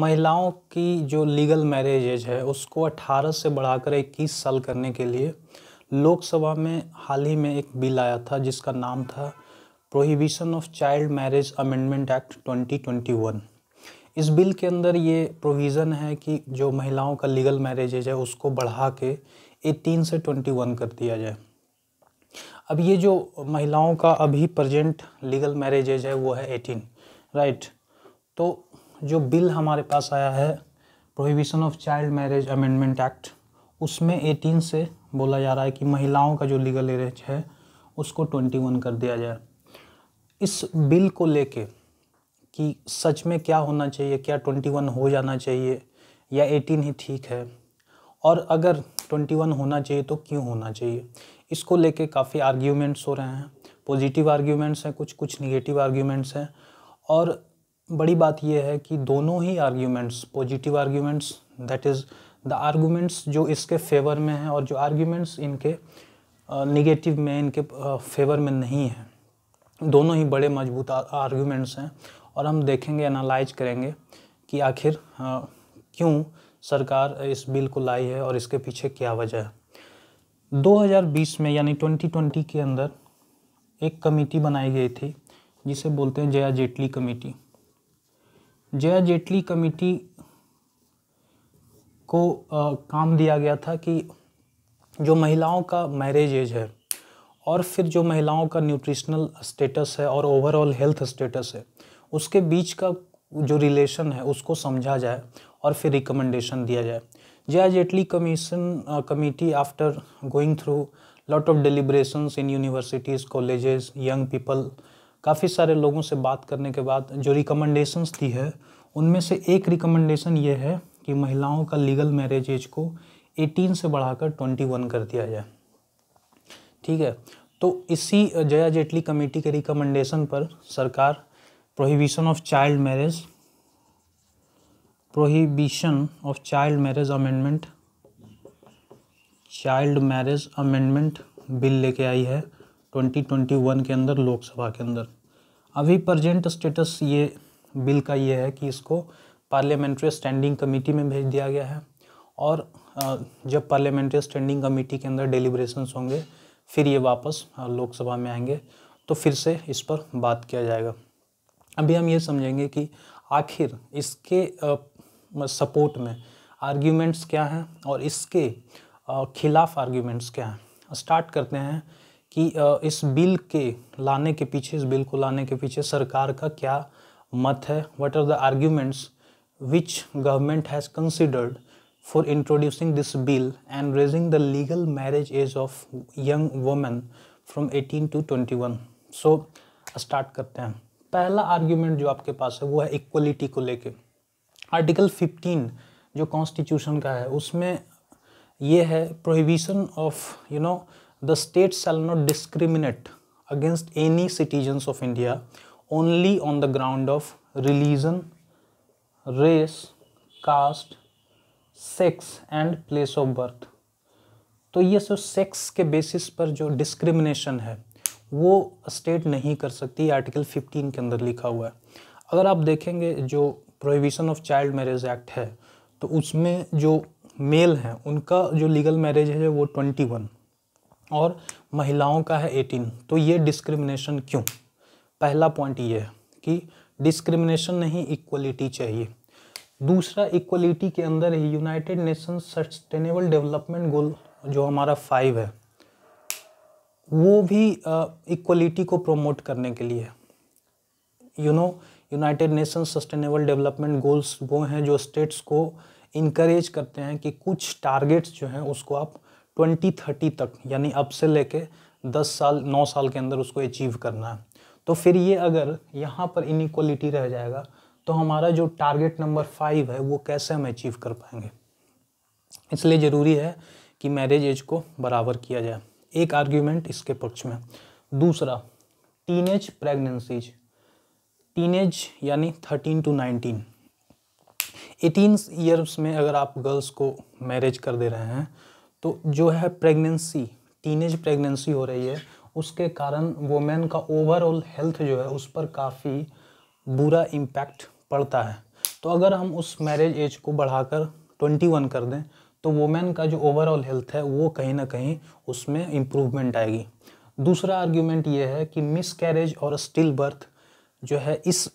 महिलाओं की जो लीगल मैरिज एज है उसको 18 से बढ़ाकर 21 साल करने के लिए लोकसभा में हाल ही में एक बिल आया था जिसका नाम था prohibition of child marriage amendment act 2021 इस बिल के अंदर ये प्रोविज़न है कि जो महिलाओं का लीगल मैरिज एज है उसको बढ़ा के एटीन से ट्वेंटी वन कर दिया जाए अब ये जो महिलाओं का अभी प्रजेंट लीगल मैरिज एज है वो है एटीन राइट तो जो बिल हमारे पास आया है prohibition of child marriage amendment act उसमें 18 से बोला जा रहा है कि महिलाओं का जो लीगल एरेज है उसको 21 कर दिया जाए इस बिल को लेके कि सच में क्या होना चाहिए क्या 21 हो जाना चाहिए या 18 ही ठीक है और अगर 21 होना चाहिए तो क्यों होना चाहिए इसको लेके काफ़ी आर्ग्यूमेंट्स हो रहे हैं पॉजिटिव आर्ग्यूमेंट्स हैं कुछ कुछ निगेटिव आर्ग्यूमेंट्स हैं और बड़ी बात यह है कि दोनों ही arguments positive arguments that is the arguments जो इसके फेवर में हैं और जो आर्ग्यूमेंट्स इनके निगेटिव में इनके फेवर में नहीं हैं दोनों ही बड़े मजबूत आर्ग्यूमेंट्स हैं और हम देखेंगे एनालाइज करेंगे कि आखिर क्यों सरकार इस बिल को लाई है और इसके पीछे क्या वजह है 2020 में यानी 2020 के अंदर एक कमेटी बनाई गई थी जिसे बोलते हैं जया जेटली कमेटी जया जेटली कमेटी को आ, काम दिया गया था कि जो महिलाओं का मैरिज एज है और फिर जो महिलाओं का न्यूट्रिशनल स्टेटस है और ओवरऑल हेल्थ स्टेटस है उसके बीच का जो रिलेशन है उसको समझा जाए और फिर रिकमेंडेशन दिया जाए Jaya Jaitly commission committee after going through lot of deliberation in universities colleges young people काफ़ी सारे लोगों से बात करने के बाद जो रिकमेंडेशंस थी है उनमें से एक रिकमेंडेशन ये है कि महिलाओं का लीगल मैरिज एज को 18 से बढ़ाकर 21 कर दिया जाए ठीक है तो इसी जया जेटली कमेटी के रिकमेंडेशन पर सरकार prohibition of child marriage prohibition of child marriage amendment child marriage amendment bill लेके आई है 2021 के अंदर लोकसभा के अंदर अभी प्रजेंट स्टेटस ये बिल का ये है कि इसको पार्लियामेंट्री स्टैंडिंग कमेटी में भेज दिया गया है और जब पार्लियामेंट्री स्टैंडिंग कमेटी के अंदर डेलीब्रेशंस होंगे फिर ये वापस लोकसभा में आएंगे तो फिर से इस पर बात किया जाएगा अभी हम ये समझेंगे कि आखिर इसके सपोर्ट में आर्ग्यूमेंट्स क्या हैं और इसके खिलाफ आर्ग्यूमेंट्स क्या हैं स्टार्ट करते हैं कि इस बिल के लाने के पीछे इस बिल को लाने के पीछे सरकार का क्या मत है what are the arguments which government has considered for introducing this bill and raising the legal marriage age of young women from 18 to 21 so start करते हैं पहला आर्ग्यूमेंट जो आपके पास है वो है इक्वलिटी को लेके आर्टिकल 15 जो कॉन्स्टिट्यूशन का है उसमें ये है prohibition of you know the state shall not discriminate against any citizens of India only on the ground of religion race caste sex and place of birth तो ये सो सेक्स के basis पर जो डिस्क्रिमिनेशन है वो state नहीं कर सकती आर्टिकल 15 के अंदर लिखा हुआ है अगर आप देखेंगे जो prohibition of child marriage act है तो उसमें जो मेल हैं उनका जो लीगल मैरिज है वो 21 और महिलाओं का है एटीन तो ये डिस्क्रिमिनेशन क्यों पहला पॉइंट ये है कि डिस्क्रिमिनेशन नहीं इक्वलिटी चाहिए दूसरा इक्वलिटी के अंदर ही United Nation sustainable development goal जो हमारा फाइव है वो भी इक्वलिटी को प्रमोट करने के लिए you know United Nation sustainable development goals वो हैं जो स्टेट्स को इनक्रेज करते हैं कि कुछ टारगेट्स जो हैं उसको आप ट्वेंटी थर्टी तक यानी अब से लेके दस साल नौ साल के अंदर उसको अचीव करना है तो फिर ये अगर यहाँ पर इनिक्वलिटी रह जाएगा तो हमारा जो टारगेट नंबर फाइव है वो कैसे हम अचीव कर पाएंगे इसलिए ज़रूरी है कि मैरिज एज को बराबर किया जाए एक आर्ग्यूमेंट इसके पक्ष में दूसरा टीनेज प्रेगनेंसीज टीन एज यानी thirteen to nineteen eighteen years में अगर आप गर्ल्स को मैरिज कर दे रहे हैं तो जो है प्रेगनेंसी टीनेज प्रेगनेंसी हो रही है उसके कारण वोमेन का ओवरऑल हेल्थ जो है उस पर काफ़ी बुरा इम्पैक्ट पड़ता है तो अगर हम उस मैरिज एज को बढ़ाकर 21 कर दें तो वोमेन का जो ओवरऑल हेल्थ है वो कहीं ना कहीं उसमें इम्प्रूवमेंट आएगी दूसरा आर्ग्यूमेंट ये है कि मिस कैरेज और स्टिल बर्थ जो है इस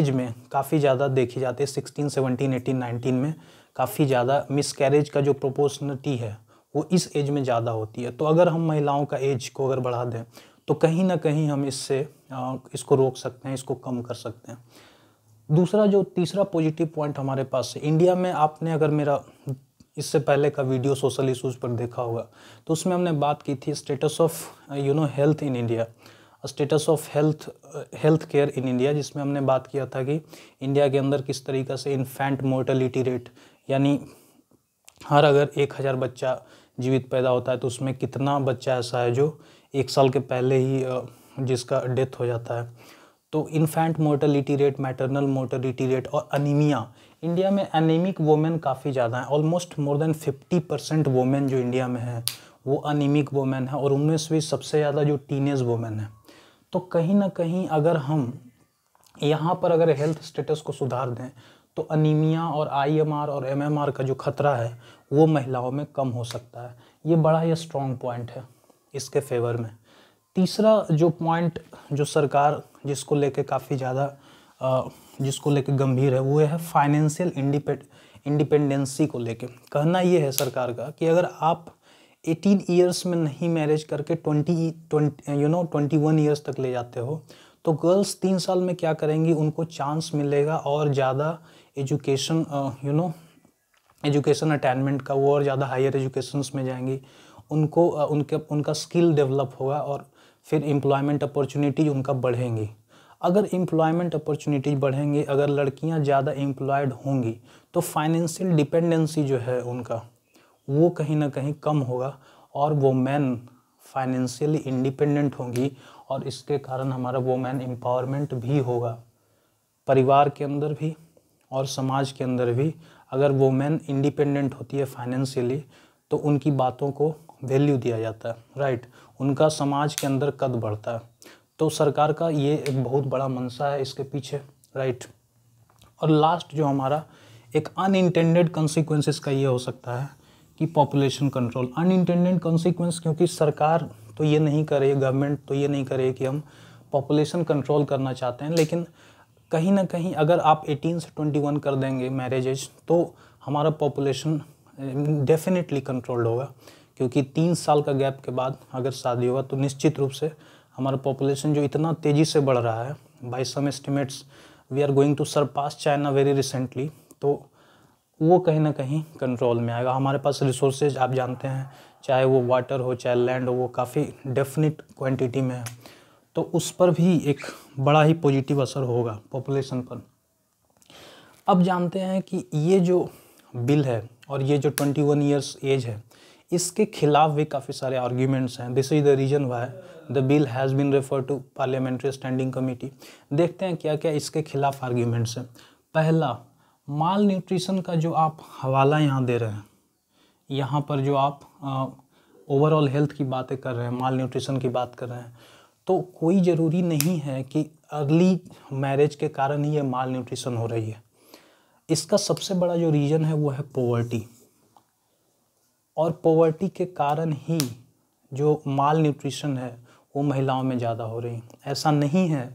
एज में काफ़ी ज़्यादा देखी जाती है सिक्सटीन सेवनटीन एटीन नाइनटीन में काफ़ी ज़्यादा मिस कैरेज का जो प्रोपोर्सनिटी है वो इस एज में ज़्यादा होती है तो अगर हम महिलाओं का एज को अगर बढ़ा दें तो कहीं ना कहीं हम इससे इसको रोक सकते हैं इसको कम कर सकते हैं दूसरा जो तीसरा पॉजिटिव पॉइंट हमारे पास है इंडिया में आपने अगर मेरा इससे पहले का वीडियो सोशल इशूज़ पर देखा होगा तो उसमें हमने बात की थी status of you know health in India status of health health care in India जिसमें हमने बात किया था कि इंडिया के अंदर किस तरीक़े से इन्फेंट मोर्टलिटी रेट यानी हर अगर एक हज़ार बच्चा जीवित पैदा होता है तो उसमें कितना बच्चा ऐसा है जो एक साल के पहले ही जिसका डेथ हो जाता है तो infant mortality rate maternal mortality rate और अनीमिया इंडिया में अनिमिक वोमेन काफ़ी ज़्यादा हैं almost more than fifty percent women जो इंडिया में है वो अनिमिक वोमेन है और उनमें से भी सबसे ज़्यादा जो टीनेज वोमेन है तो कहीं ना कहीं अगर हम यहाँ पर अगर हेल्थ स्टेटस को सुधार दें तो अनीमिया और आईएमआर और एमएमआर का जो खतरा है वो महिलाओं में कम हो सकता है ये बड़ा ही स्ट्रॉन्ग पॉइंट है इसके फेवर में तीसरा जो पॉइंट जो सरकार जिसको लेके काफ़ी ज़्यादा जिसको लेके गंभीर है वो है फाइनेंशियल इंडिपेंड इंडिपेंडेंसी को लेके कहना ये है सरकार का कि अगर आप 18 ईयर्स में नहीं मैरिज करके 20 20 यू नो 21 ईयर्स तक ले जाते हो तो गर्ल्स तीन साल में क्या करेंगी उनको चांस मिलेगा और ज़्यादा education you know education attainment का वो और ज़्यादा हायर एजुकेशन में जाएंगी उनको उनके उनका स्किल डेवलप होगा और फिर एम्प्लॉयमेंट अपॉर्चुनिटीज उनका बढ़ेंगी अगर एम्प्लॉयमेंट अपॉर्चुनिटीज बढ़ेंगी अगर लड़कियां ज़्यादा एम्प्लॉयड होंगी तो फाइनेंशियल डिपेंडेंसी जो है उनका वो कहीं ना कहीं कम होगा और वो मैन फाइनेंशियली इंडिपेंडेंट होंगी और इसके कारण हमारा वोमेन एम्पावरमेंट भी होगा परिवार के अंदर भी और समाज के अंदर भी अगर वोमेन इंडिपेंडेंट होती है फाइनेंशियली तो उनकी बातों को वैल्यू दिया जाता है राइट उनका समाज के अंदर कद बढ़ता है तो सरकार का ये एक बहुत बड़ा मनसा है इसके पीछे राइट और लास्ट जो हमारा एक अनइंटेंडेड कंसिक्वेंसेस का ये हो सकता है कि पॉपुलेशन कंट्रोल अनइंटेंडेड कॉन्सिक्वेंस क्योंकि सरकार तो ये नहीं करे गवर्नमेंट तो ये नहीं करे कि हम पॉपुलेशन कंट्रोल करना चाहते हैं लेकिन कहीं ना कहीं अगर आप 18 से 21 कर देंगे मैरिजेज तो हमारा पॉपुलेशन डेफिनेटली कंट्रोल्ड होगा क्योंकि तीन साल का गैप के बाद अगर शादी होगा तो निश्चित रूप से हमारा पॉपुलेशन जो इतना तेज़ी से बढ़ रहा है by some estimates we are going to surpass China very recently तो वो कहीं ना कहीं कंट्रोल में आएगा हमारे पास रिसोर्सेज आप जानते हैं चाहे वो वाटर हो चाहे लैंड हो वो काफ़ी डेफिनेट क्वान्टिटी में है तो उस पर भी एक बड़ा ही पॉजिटिव असर होगा पॉपुलेशन पर अब जानते हैं कि ये जो बिल है और ये जो 21 वन ईयर्स एज है इसके खिलाफ भी काफ़ी सारे आर्ग्यूमेंट्स हैं this is the reason why the bill has been refer to parliamentary standing committee देखते हैं क्या क्या इसके खिलाफ आर्ग्यूमेंट्स हैं पहला माल न्यूट्रिशन का जो आप हवाला यहाँ दे रहे हैं यहाँ पर जो आप ओवरऑल हेल्थ की बातें कर रहे हैं माल न्यूट्रिशन की बात कर रहे हैं तो कोई ज़रूरी नहीं है कि अर्ली मैरिज के कारण ही ये माल न्यूट्रिशन हो रही है इसका सबसे बड़ा जो रीज़न है वो है पोवर्टी और पोवर्टी के कारण ही जो माल न्यूट्रिशन है वो महिलाओं में ज़्यादा हो रही ऐसा नहीं है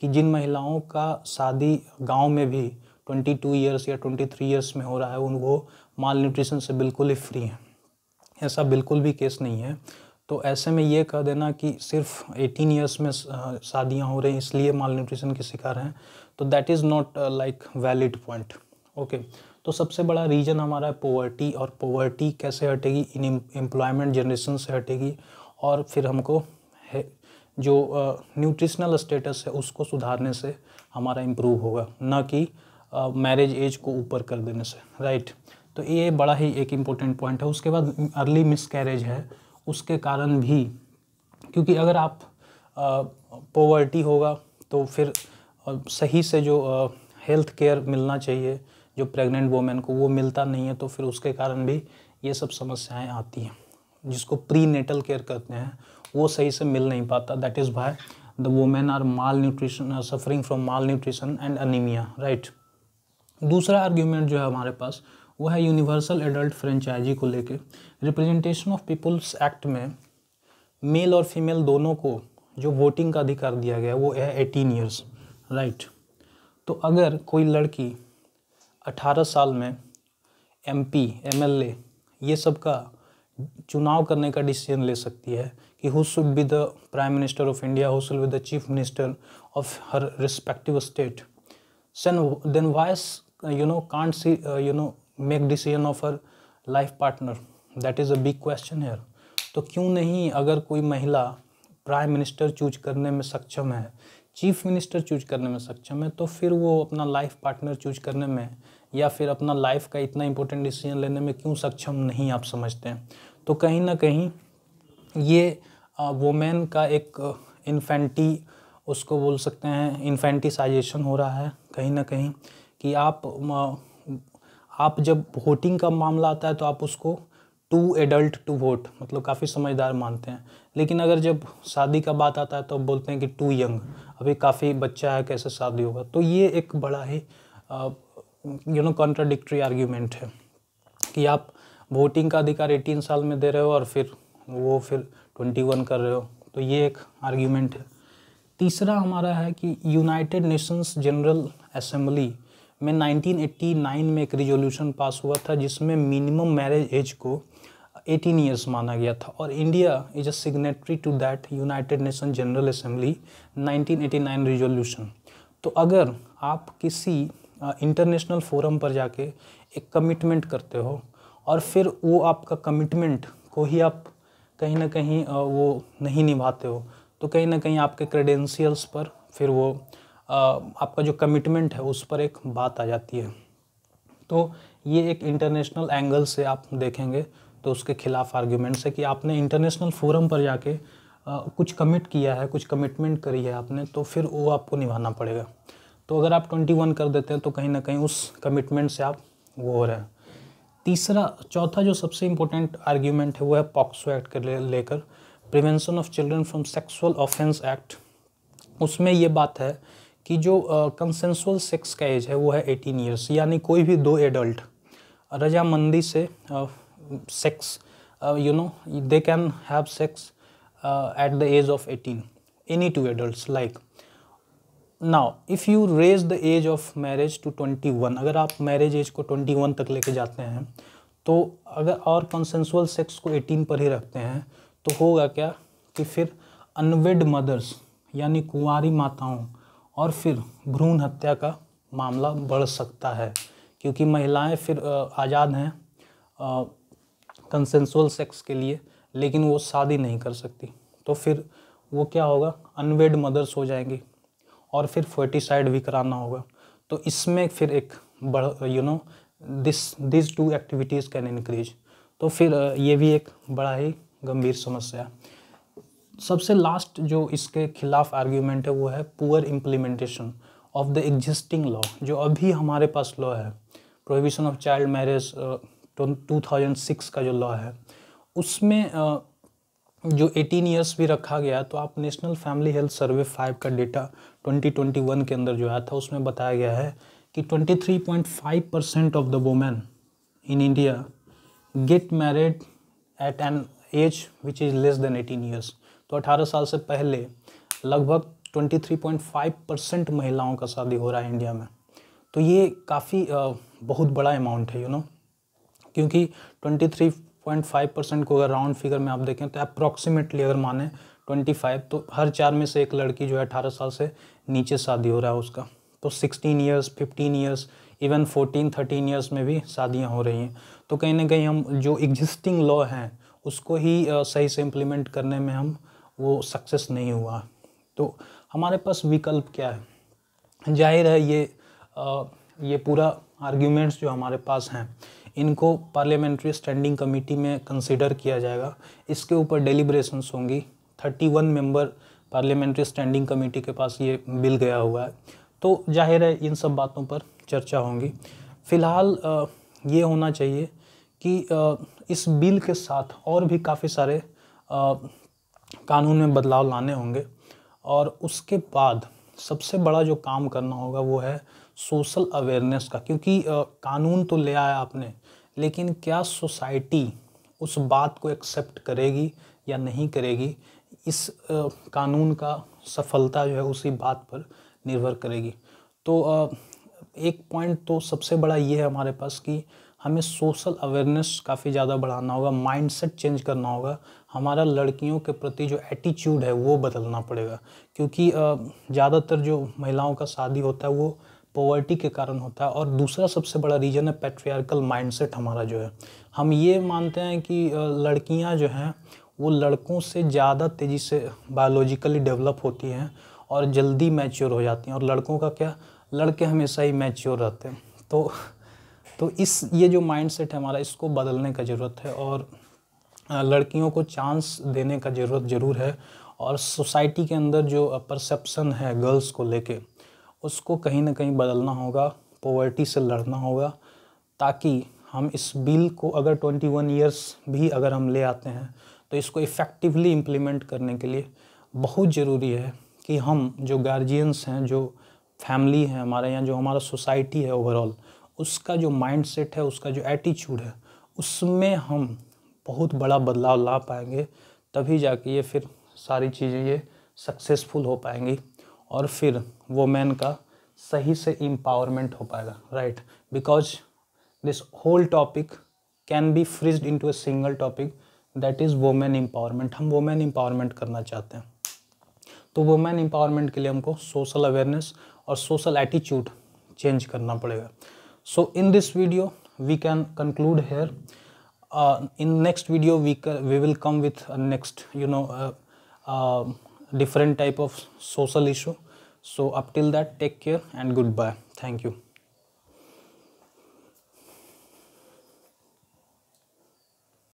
कि जिन महिलाओं का शादी गांव में भी 22 इयर्स या 23 इयर्स में हो रहा है उनको माल न्यूट्रिशन से बिल्कुल ही फ्री हैं ऐसा बिल्कुल भी केस नहीं है तो ऐसे में ये कह देना कि सिर्फ 18 इयर्स में शादियाँ हो रही हैं इसलिए माल न्यूट्रिशन के शिकार हैं तो that is not like valid point okay तो सबसे बड़ा रीज़न हमारा है पोवर्टी और पोवर्टी कैसे हटेगी इन एम्प्लॉयमेंट जनरेशन से हटेगी और फिर हमको है जो न्यूट्रिशनल स्टेटस है उसको सुधारने से हमारा इम्प्रूव होगा ना कि मैरिज एज को ऊपर कर देने से राइट right? तो ये बड़ा ही एक इम्पोर्टेंट पॉइंट है उसके बाद अर्ली मिसकैरेज है उसके कारण भी क्योंकि अगर आप पोवर्टी होगा तो फिर सही से जो हेल्थ केयर मिलना चाहिए जो प्रेग्नेंट वोमेन को वो मिलता नहीं है तो फिर उसके कारण भी ये सब समस्याएं आती हैं जिसको प्री नेटल केयर कहते हैं वो सही से मिल नहीं पाता दैट इज़ भाई the women are malnutrition suffering from malnutrition and anaemia right दूसरा आर्ग्यूमेंट जो है हमारे पास वो है यूनिवर्सल एडल्ट फ्रेंचाइजी को लेकर रिप्रेजेंटेशन ऑफ पीपुल्स एक्ट में मेल और फीमेल दोनों को जो वोटिंग का अधिकार दिया गया वो है एटीन ईयर्स राइट तो अगर कोई लड़की अठारह साल में एल ए ये सब का चुनाव करने का डिसीजन ले सकती है कि who should be the prime minister of India who should be the chief minister of her respective state then then voice you know can't see you know make decision of her life partner that is a big question है तो क्यों नहीं अगर कोई महिला prime minister choose करने में सक्षम है चीफ मिनिस्टर चूज करने में सक्षम है तो फिर वो अपना लाइफ पार्टनर चूज करने में या फिर अपना लाइफ का इतना इंपॉर्टेंट डिसीजन लेने में क्यों सक्षम नहीं आप समझते हैं तो कहीं ना कहीं ये वोमेन का एक इन्फेंटी उसको बोल सकते हैं इन्फेंटिसाइजेशन हो रहा है कहीं ना कहीं कि आप आप जब वोटिंग का मामला आता है तो आप उसको टू एडल्ट टू वोट मतलब काफ़ी समझदार मानते हैं लेकिन अगर जब शादी का बात आता है तो बोलते हैं कि टू यंग अभी काफ़ी बच्चा है कैसे शादी होगा तो ये एक बड़ा ही यू नो कॉन्ट्राडिक्ट्री आर्ग्यूमेंट है कि आप वोटिंग का अधिकार 18 साल में दे रहे हो और फिर वो फिर 21 कर रहे हो तो ये एक आर्ग्यूमेंट है तीसरा हमारा है कि यूनाइटेड नेशंस जनरल असम्बली में 1989 में एक रिजोल्यूशन पास हुआ था जिसमें मिनिमम मैरिज एज को 18 ईयर्स माना गया था और India is a signatory to that United Nation General Assembly 1989 resolution तो अगर आप किसी इंटरनेशनल फोरम पर जाके एक कमिटमेंट करते हो और फिर वो आपका कमिटमेंट को ही आप कहीं ना कहीं वो नहीं निभाते हो तो कहीं ना कहीं आपके क्रेडेंशियल्स पर फिर वो आपका जो कमिटमेंट है उस पर एक बात आ जाती है तो ये एक इंटरनेशनल एंगल से आप देखेंगे तो उसके खिलाफ आर्ग्यूमेंट्स है कि आपने इंटरनेशनल फोरम पर जाके कुछ कमिट किया है कुछ कमिटमेंट करी है आपने तो फिर वो आपको निभाना पड़ेगा तो अगर आप ट्वेंटी वन कर देते हैं तो कहीं ना कहीं उस कमिटमेंट से आप वो हो रहे हैं तीसरा चौथा जो सबसे इम्पोर्टेंट आर्ग्यूमेंट है वो है पॉक्सो एक्ट के लेकर prevention of children from sexual offence act उसमें ये बात है कि जो कंसेंसुअल सेक्स का एज है वो है एटीन ईयर्स यानी कोई भी दो एडल्ट रजामंदी से uh, sex uh, you know they can have sex uh, at the age of 18 any two adults like now if you raise the age of marriage to 21 अगर आप marriage age को 21 तक लेके जाते हैं तो अगर और consensual sex को 18 पर ही रखते हैं तो होगा क्या कि फिर अनवेड मदर्स यानी कुंवारी माताओं और फिर भ्रूण हत्या का मामला बढ़ सकता है क्योंकि महिलाएं फिर आज़ाद हैं कंसेंसुअल सेक्स के लिए लेकिन वो शादी नहीं कर सकती तो फिर वो क्या होगा अनवेड मदर्स हो जाएंगी और फिर फर्टिसाइड भी कराना होगा तो इसमें फिर एक बड़ा you know this this two activities can increase तो फिर ये भी एक बड़ा ही गंभीर समस्या है सबसे लास्ट जो इसके खिलाफ आर्ग्यूमेंट है वो है poor implementation of the existing law जो अभी हमारे पास लॉ है प्रोहिबिशन ऑफ चाइल्ड मैरिज 2006 का जो लॉ है उसमें जो 18 इयर्स भी रखा गया तो आप national family health survey five का डेटा 2021 के अंदर जो आया था उसमें बताया गया है कि 23.5 percent of the women in India get married at an age which is less than 18 years तो 18 साल से पहले लगभग 23.5 परसेंट महिलाओं का शादी हो रहा है इंडिया में तो ये काफ़ी बहुत बड़ा अमाउंट है यू you नो know? क्योंकि 23.5 परसेंट को अगर राउंड फिगर में आप देखें तो अप्रॉक्सीमेटली अगर माने 25 तो हर चार में से एक लड़की जो है अठारह साल से नीचे शादी हो रहा है उसका तो 16 ईयर्स 15 ईयर्स इवन 14 13 ईयर्स में भी शादियां हो रही हैं तो कहीं ना कहीं हम जो एग्जिस्टिंग लॉ हैं उसको ही सही से इम्प्लीमेंट करने में हम वो सक्सेस नहीं हुआ तो हमारे पास विकल्प क्या है जाहिर है ये आ, ये पूरा आर्ग्यूमेंट्स जो हमारे पास हैं इनको पार्लियामेंट्री स्टैंडिंग कमेटी में कंसिडर किया जाएगा इसके ऊपर डेलीब्रेशंस होंगी thirty one member parliamentary standing committee के पास ये बिल गया हुआ है तो जाहिर है इन सब बातों पर चर्चा होंगी फ़िलहाल ये होना चाहिए कि इस बिल के साथ और भी काफ़ी सारे कानून में बदलाव लाने होंगे और उसके बाद सबसे बड़ा जो काम करना होगा वो है सोशल अवेयरनेस का क्योंकि आ, कानून तो ले आया आपने लेकिन क्या सोसाइटी उस बात को एक्सेप्ट करेगी या नहीं करेगी इस आ, कानून का सफलता जो है उसी बात पर निर्भर करेगी तो आ, एक पॉइंट तो सबसे बड़ा ये है हमारे पास कि हमें सोशल अवेयरनेस काफ़ी ज़्यादा बढ़ाना होगा माइंडसेट चेंज करना होगा हमारा लड़कियों के प्रति जो एटीट्यूड है वो बदलना पड़ेगा क्योंकि ज़्यादातर जो महिलाओं का शादी होता है वो पॉवर्टी के कारण होता है और दूसरा सबसे बड़ा रीज़न है पेट्रियार्कल माइंडसेट हमारा जो है हम ये मानते हैं कि लड़कियां जो हैं वो लड़कों से ज़्यादा तेज़ी से बायोलॉजिकली डेवलप होती हैं और जल्दी मैच्योर हो जाती हैं और लड़कों का क्या लड़के हमेशा ही मैच्योर रहते हैं तो तो इस ये जो माइंडसेट है हमारा इसको बदलने का ज़रूरत है और लड़कियों को चांस देने का ज़रूरत ज़रूर है और सोसाइटी के अंदर जो परसेप्सन है गर्ल्स को लेके उसको कहीं ना कहीं बदलना होगा पॉवर्टी से लड़ना होगा ताकि हम इस बिल को अगर 21 ईयर्स भी अगर हम ले आते हैं तो इसको इफ़ेक्टिवली इम्प्लीमेंट करने के लिए बहुत ज़रूरी है कि हम जो गार्जियंस हैं जो फैमिली है हमारे यहाँ जो हमारा सोसाइटी है ओवरऑल उसका जो माइंड सेट है उसका जो एटीट्यूड है उसमें हम बहुत बड़ा बदलाव ला पाएंगे तभी जाके ये फिर सारी चीज़ें ये सक्सेसफुल हो पाएंगी और फिर वोमेन का सही से इम्पावरमेंट हो पाएगा right because this whole topic can be fridged to a single topic that is women empowerment हम वोमेन एम्पावरमेंट करना चाहते हैं तो वोमेन एम्पावरमेंट के लिए हमको सोशल अवेयरनेस और सोशल एटीट्यूड चेंज करना पड़ेगा so in this video we can conclude here uh, in next video we, we will come with next you know uh, uh, different type of social issue so up till that take care and goodbye thank you